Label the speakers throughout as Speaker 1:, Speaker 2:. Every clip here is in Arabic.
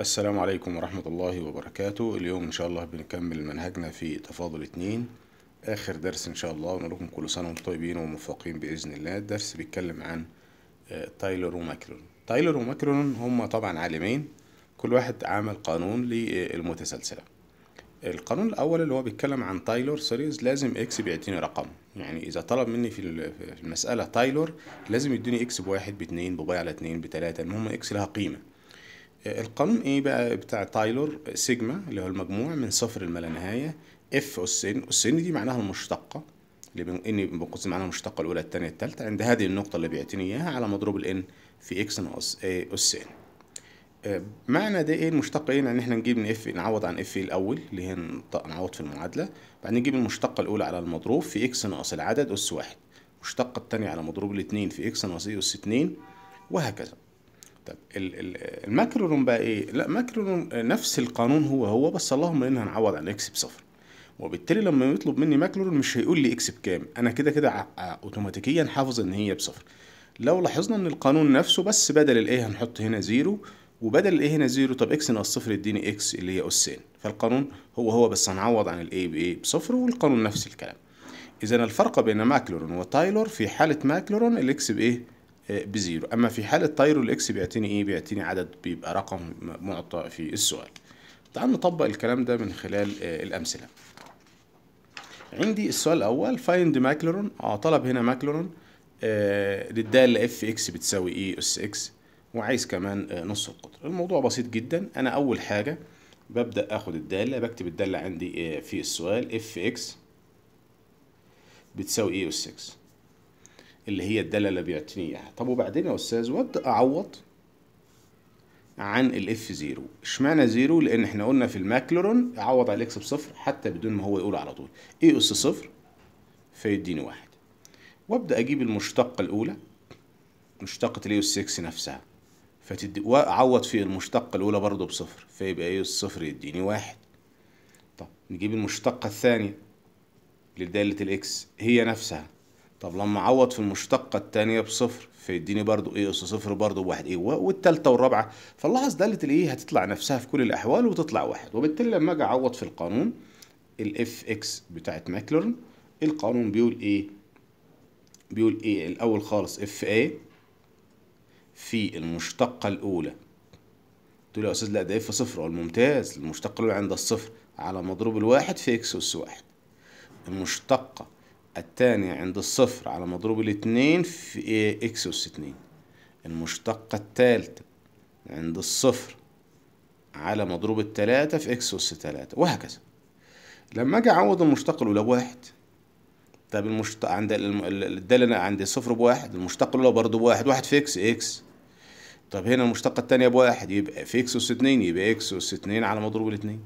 Speaker 1: السلام عليكم ورحمة الله وبركاته اليوم إن شاء الله بنكمل منهجنا في تفاضل اتنين آخر درس إن شاء الله ونقول لكم كل سنة وانتم طيبين وموفقين بإذن الله الدرس بيتكلم عن آه، تايلر وماكرون تايلر وماكرون هما طبعا عالمين كل واحد عمل قانون للمتسلسلة القانون الأول اللي هو بيتكلم عن تايلور سيريز لازم إكس بيعطيني رقم يعني إذا طلب مني في المسألة تايلور لازم يديني إكس بواحد باتنين بباي على اتنين بتلاتة المهم إكس لها قيمة القانون ايه بقى بتاع تايلور سيجما اللي هو المجموع من صفر لما نهايه اف اس ان دي معناها المشتقه اللي ان بنقص معناها المشتقه الاولى الثانيه الثالثه عند هذه النقطه اللي بيعتني اياها على مضروب الان في اكس ناقص اس ان معنى ده ايه المشتقه ايه يعني احنا نجيب من اف نعوض عن اف الاول اللي هي نعوض في المعادله بعدين نجيب المشتقه الاولى على المضروب في اكس ناقص العدد اس واحد المشتقه الثانيه على مضروب الاثنين في اكس ناقص اس اتنين وهكذا طب الماكرون بقى ايه؟ لا ماكرون نفس القانون هو هو بس اللهم ان هنعوض عن اكس بصفر وبالتالي لما يطلب مني ماكلورون مش هيقول لي اكس بكام انا كده كده اوتوماتيكيا حافظ ان هي بصفر لو لاحظنا ان القانون نفسه بس بدل الايه هنحط هنا زيرو وبدل الايه هنا زيرو طب اكس ناقص صفر يديني اكس اللي هي اس ان فالقانون هو هو بس هنعوض عن الايه بايه بصفر والقانون نفس الكلام اذا الفرق بين ماكلورون وتايلور في حاله ماكلورون الاكس بايه بزيرو اما في حاله تايرو الاكس بيعطيني ايه بيعطيني عدد بيبقى رقم معطى في السؤال تعال نطبق الكلام ده من خلال آه، الامثله عندي السؤال الاول فايند ماكلورون اه طلب هنا ماكلورون آه، للداله اف اكس بتساوي ايه اس اكس وعايز كمان آه، نص القطر الموضوع بسيط جدا انا اول حاجه ببدا اخد الداله بكتب الداله عندي في السؤال اف اكس بتساوي ايه اس اكس اللي هي الدلاله بيعطيني اياها طب وبعدين يا استاذ وابدا اعوض عن الاف زيرو اشمعنى زيرو لان احنا قلنا في الماكلورون اعوض على الاكس بصفر حتى بدون ما هو يقول على طول اي اس صفر فيديني واحد وابدا اجيب المشتقه الاولى مشتقه الاي اس 6 نفسها فتدي واعوض في المشتقه الاولى برضه بصفر فيبقى اي اس صفر يديني واحد طب نجيب المشتقه الثانيه لداله الاكس هي نفسها طب لما اعوض في المشتقة الثانية بصفر فيديني برضو ايه اس صفر برضو بواحد ايه والتالتة والرابعة فنلاحظ دالة الايه هتطلع نفسها في كل الاحوال وتطلع واحد وبالتالي لما اجي اعوض في القانون الاف اكس بتاعت ماكلورن القانون بيقول ايه بيقول ايه الاول خالص اف اي في المشتقة الاولى تقول يا استاذ لا ده اف صفر هو الممتاز المشتقة الاولى عند الصفر على مضروب الواحد في اكس اس واحد المشتقة الثانية عند الصفر على مضروب الاتنين في إكس أس اتنين المشتقة التالتة عند الصفر على مضروب التلاتة في إكس أس تلاتة وهكذا لما أجي أعوض المشتقة الأولى بواحد طب المشتق عند الدالة اللي عند صفر بواحد المشتقة الأولى برضه بواحد واحد في إكس إكس طب هنا المشتقة التانية بواحد يبقى في إكس أس اتنين يبقى إكس أس اتنين على مضروب الاتنين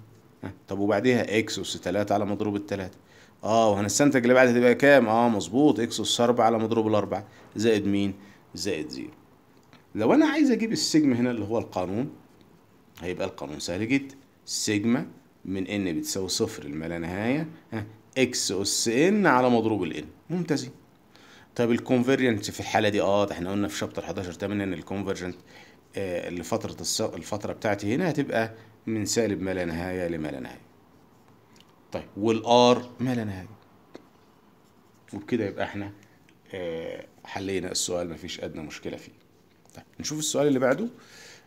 Speaker 1: طب وبعديها إكس أس تلاتة على مضروب التلاتة اه وهنستنتج اللي بعدها تبقى كام اه مظبوط اكس اس 4 على مضروب 4 زائد مين زائد زيرو لو انا عايز اجيب السيجما هنا اللي هو القانون هيبقى القانون سهل جدا سيجما من ان بتساوي صفر لما لا نهايه ها اكس اس ان على مضروب الان ممتازين طب الكونفرجنت في الحاله دي اه احنا قلنا في شابتر 11 8 ان الكونفرجنت آه لفتره الفتره بتاعتي هنا هتبقى من سالب ما لا نهايه لما لا نهايه طيب والار ما لا نهايه وبكده يبقى احنا آه، حلينا السؤال ما فيش ادنى مشكله فيه طيب نشوف السؤال اللي بعده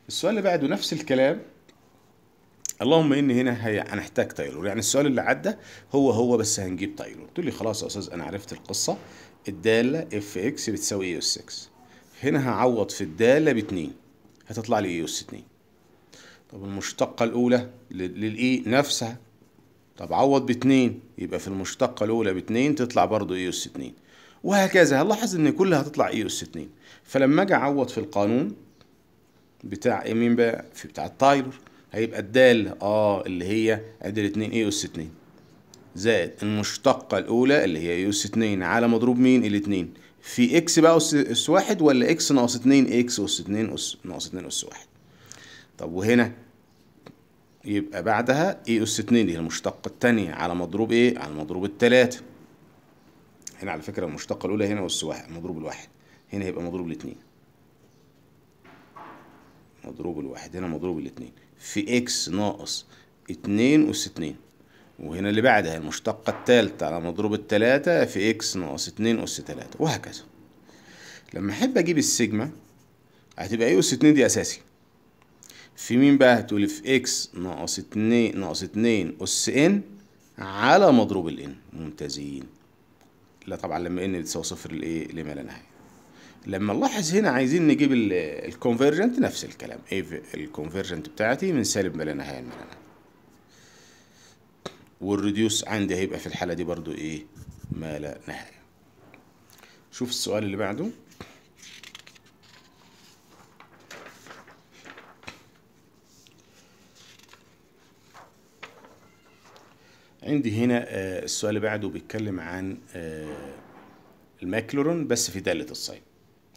Speaker 1: السؤال اللي بعده نفس الكلام اللهم ان هنا هنحتاج تايلور يعني السؤال اللي عدى هو هو بس هنجيب تايلور تقول لي خلاص يا استاذ انا عرفت القصه الداله اف اكس بتساوي اي اس 6 هنا هعوض في الداله ب 2 هتطلع لي اي اس 2 طب المشتقه الاولى للاي نفسها طب عوض باتنين يبقى في المشتقة الأولى باتنين تطلع برضو إيه اس اتنين وهكذا هنلاحظ ان كلها هتطلع إيه اس اتنين فلما اجي اعوض في القانون بتاع إيه مين بقى في بتاع التايلر هيبقى الدالة اه اللي هي عدل اتنين إيه اس اتنين زائد المشتقة الأولى اللي هي إيه اس اتنين على مضروب مين الاتنين في اكس بقى اس اس واحد ولا اكس ناقص اتنين اكس اس اتنين اس ناقص اتنين اس واحد طب وهنا يبقى بعدها اي اس 2 هي المشتقه الثانيه على مضروب ايه على مضروب الثلاثه هنا على فكره المشتقه الاولى هنا اس واحد مضروب الواحد هنا هيبقى مضروب الاثنين مضروب الواحد هنا مضروب الاثنين في اكس ناقص 2 اس 2 وهنا اللي بعدها المشتقه الثالثه على مضروب الثلاثه في اكس ناقص 2 اس 3 وهكذا لما احب اجيب السيجما هتبقى اي اس 2 دي اساسي في مين بقى هتقولي في اكس ناقص اتنين ناقص اتنين اس ان على مضروب الان ممتازين لا طبعا لما ان بتساوي صفر لايه لما لا نهايه لما نلاحظ هنا عايزين نجيب الكونفرجنت نفس الكلام ايه الكونفرجنت بتاعتي من سالب ما لا نهايه لما لا نهايه والريديوس عندي هيبقى في الحاله دي برضو ايه ما لا نهايه شوف السؤال اللي بعده عندي هنا آه، السؤال اللي بعده بيتكلم عن آه، الماكلورون بس في دالة الصين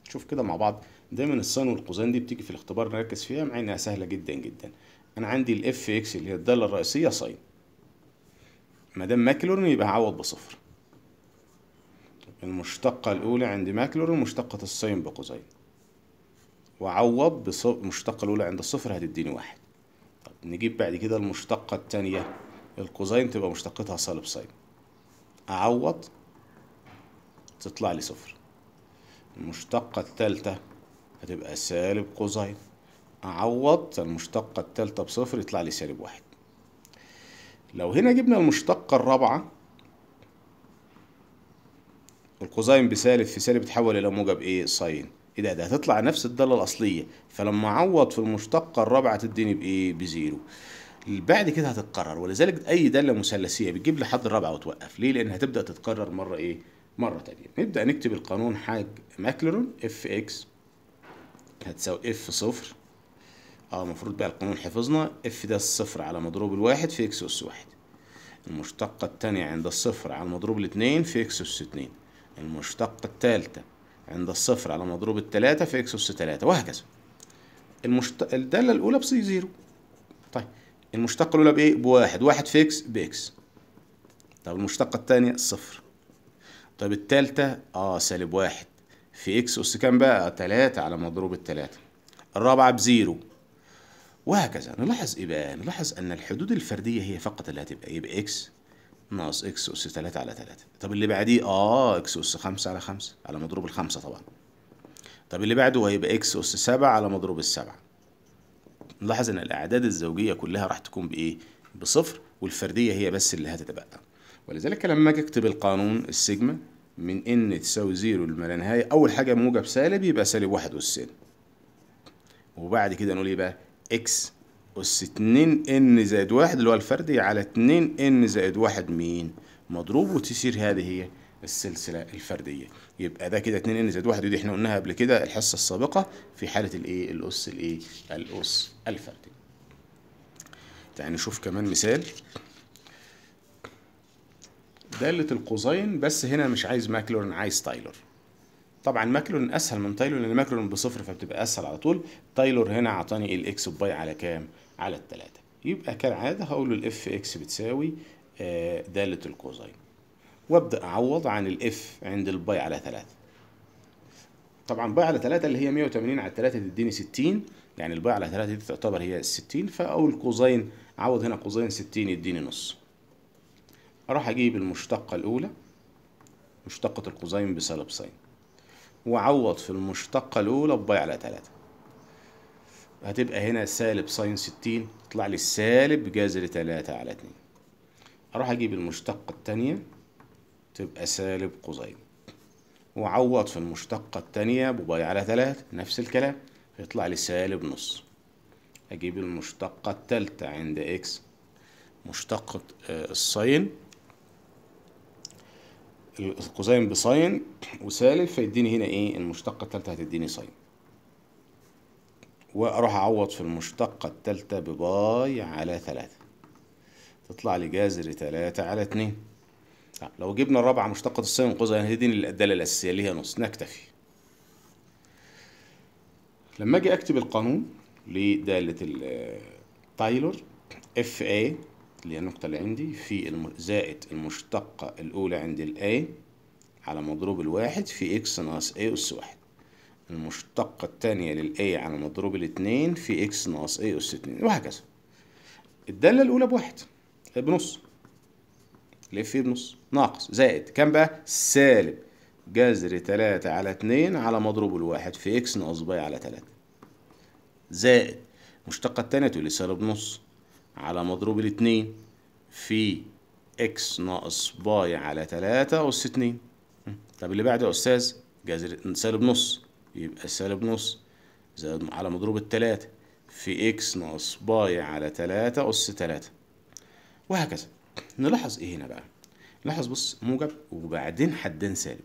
Speaker 1: شوف كده مع بعض دايما الصين والقوسان دي بتيجي في الاختبار نركز فيها مع انها سهلة جدا جدا انا عندي الاف اكس اللي هي الدالة الرئيسية صين ما دام ماكلورون يبقى هعوض بصفر المشتقة الأولى عندي ماكلورون مشتقة الصين بقوسين وعوض بصفر المشتقة الأولى عند الصفر هتديني واحد طب نجيب بعد كده المشتقة الثانيه الكوزين تبقى مشتقتها سالب ساين اعوض تطلع لي صفر المشتقة الثالثه هتبقى سالب كوزين اعوض المشتقة الثالثه بصفر يطلع لي سالب واحد لو هنا جبنا المشتقة الرابعة الكوزين بسالب في سالب يتحول الى موجب ايه ساين ايه ده ده هتطلع نفس الداله الاصليه فلما اعوض في المشتقه الرابعه تديني بايه بزيرو بعد كده هتتكرر ولذلك اي داله مثلثيه بتجيب لحد الرابعه وتوقف ليه لان هتبدا تتكرر مره ايه مره تانية نبدا نكتب القانون حاج ماكلرون اف اكس هتساوي اف صفر اه المفروض بقى القانون حفظنا اف ده الصفر على مضروب الواحد في اكس اس واحد المشتقة التانية عند الصفر على مضروب الاتنين في اكس اس اتنين المشتقة التالتة عند الصفر على مضروب التلاتة في اكس اس تلاتة وهكذا المشت... الدالة الأولى بصي زيرو طيب المشتقة الأولى بإيه؟ بواحد واحد في إكس بإكس طب المشتقة الثانية صفر طب التالتة آه سالب واحد في إكس أس كام بقى؟ تلاتة على مضروب التلاتة الرابعة بزيرو وهكذا نلاحظ إيه بقى؟ نلاحظ أن الحدود الفردية هي فقط اللي هتبقى يبقى إيه؟ إكس ناقص إكس أس تلاتة على تلاتة طب اللي بعديه آه إكس أس خمسة على خمسة على مضروب الخمسة طبعا طب اللي بعده هيبقى إكس أس سبعة على مضروب السبعة نلاحظ ان الاعداد الزوجيه كلها راح تكون بايه بصفر والفرديه هي بس اللي هتتبقى ولذلك لما اجي اكتب القانون السيجما من ان تساوي زيرو لما نهايه اول حاجه موجب سالب يبقى سالب واحد اس ان. وبعد كده نقول ايه بقى اكس اس 2 ان زائد واحد اللي هو الفردي على 2 ان زائد واحد مين مضروب وتصير هذه هي السلسله الفرديه يبقى ده كده 2 ان زائد 1 ودي احنا قلناها قبل كده الحصه السابقه في حاله الايه الاس الايه الاس الفردي تعالى نشوف كمان مثال دالة القوسين بس هنا مش عايز ماكلورن عايز تايلور طبعا ماكلورن اسهل من تايلور لان ماكلورن بصفر فبتبقى اسهل على طول تايلور هنا عطاني الاكس باي على كام على 3 يبقى كالعاده هقول الاف اكس بتساوي آه، دالة القوسين وابدا اعوض عن الاف عند الباي على 3 طبعا باي على 3 اللي هي 180 على 3 تديني 60 يعني الباي على 3 دي تعتبر هي 60 فاقول كوزين اعوض هنا كوزين 60 يديني نص اروح اجيب المشتقه الاولى مشتقه الكوزين بسالب ساين واعوض في المشتقه الاولى بباي على 3 هتبقى هنا سالب ساين 60 يطلع لي السالب جذر 3 على 2 اروح اجيب المشتقه الثانيه تبقى سالب قزين وعوض في المشتقة التانية بباي على تلاتة نفس الكلام يطلع لي سالب نص أجيب المشتقة التالتة عند إكس مشتقة آه، الصين القوسين بصين وسالب فيديني هنا إيه المشتقة التالتة هتديني صين وأروح أعوض في المشتقة التالتة بباي على تلاتة تطلع لي جذر تلاتة على اتنين لو جبنا الرابعة مشتقة السالب من يعني هي دي الدالة الأساسية اللي هي نص نكتفي لما أجي أكتب القانون لدالة تايلور اف اي اللي هي النقطة اللي عندي في زائد المشتقة الأولى عند الاي على مضروب الواحد في اكس ناقص اي أس واحد المشتقة التانية للاي على مضروب الاتنين في اكس ناقص اي أس اتنين وهكذا الدالة الأولى بواحد بنص الاف بنص ناقص زائد كام بقى سالب جذر 3 على 2 على مضروب الواحد في اكس ناقص باي على 3 زائد المشتقة التانية تقول سالب نص على مضروب الاتنين في اكس ناقص باي على 3 أس 2 طب اللي بعده يا أستاذ جذر سالب نص يبقى سالب نص زائد على مضروب التلاتة في اكس ناقص باي على 3 أس 3 وهكذا نلاحظ ايه هنا بقى لاحظ بص موجب وبعدين حدين سالب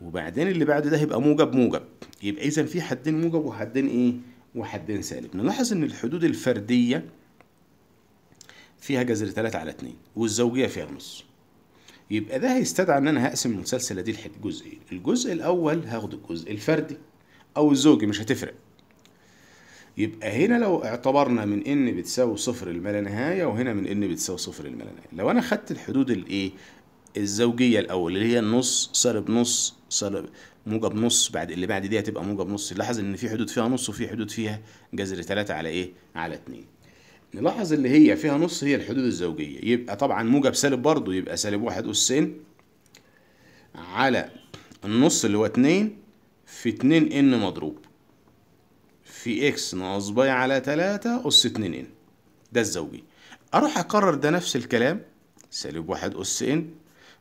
Speaker 1: وبعدين اللي بعد ده هيبقى موجب موجب يبقى اذا في حدين موجب وحدين ايه وحدين سالب نلاحظ ان الحدود الفرديه فيها جذر 3 على 2 والزوجيه فيها نص يبقى ده هيستدعى ان انا هقسم المسلسله دي لجزئين الجزء الاول هاخد الجزء الفردي او الزوجي مش هتفرق يبقى هنا لو اعتبرنا من ان بتساوي صفر الما لا نهايه وهنا من ان بتساوي صفر الما لا نهايه لو انا خدت الحدود الايه الزوجيه الاول اللي هي النص سالب نص سالب موجب نص بعد اللي بعد دي هتبقى موجب نص لاحظ ان في حدود فيها نص وفي حدود فيها جذر 3 على ايه على 2 نلاحظ اللي هي فيها نص هي الحدود الزوجيه يبقى طبعا موجب سالب برضه يبقى سالب واحد أسين على النص اللي هو 2 في 2 ان مضروب في اكس ناقص باي على 3 اس 2 ده الزوجي اروح اكرر ده نفس الكلام سالب 1 اس ان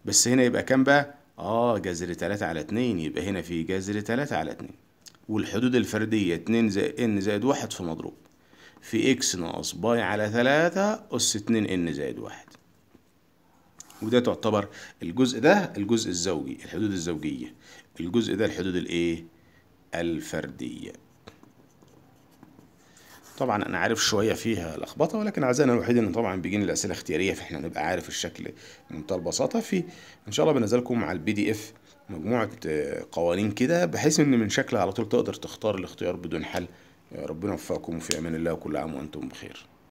Speaker 1: بس هنا يبقى كام بقى اه جذر 3 على 2 يبقى هنا في جذر 3 على 2 والحدود الفرديه 2 زائد ان زائد 1 في مضروب في اكس ناقص باي على 3 اس 2 ان زائد 1 وده تعتبر الجزء ده الجزء الزوجي الحدود الزوجيه الجزء ده الحدود الايه الفرديه طبعا انا عارف شويه فيها لخبطه ولكن اعزائنا الوحيد ان طبعا بيجيني الاسئله اختياريه فاحنا هنبقى عارف الشكل بمنتهى البساطه في ان شاء الله بنزل لكم مع البي دي اف مجموعه آه، قوانين كده بحيث ان من شكلها على طول تقدر تختار الاختيار بدون حل ربنا يوفقكم وفي امان الله وكل عام وانتم بخير